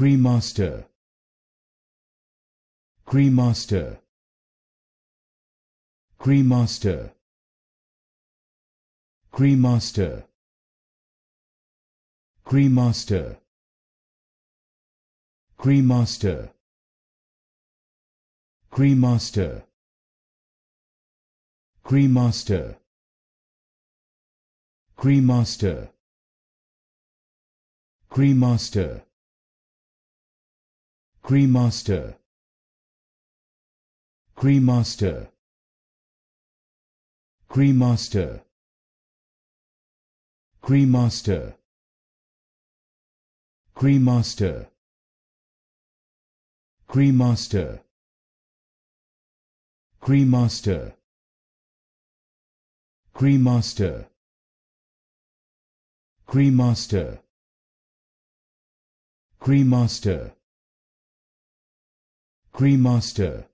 Cremaster Cremaster Cremaster Cremaster Cremaster Cremaster Cremaster master. Cremaster master. Cremaster Cremaster Cremaster Cremaster Cremaster Cremaster Cremaster master. Cremaster master. Master.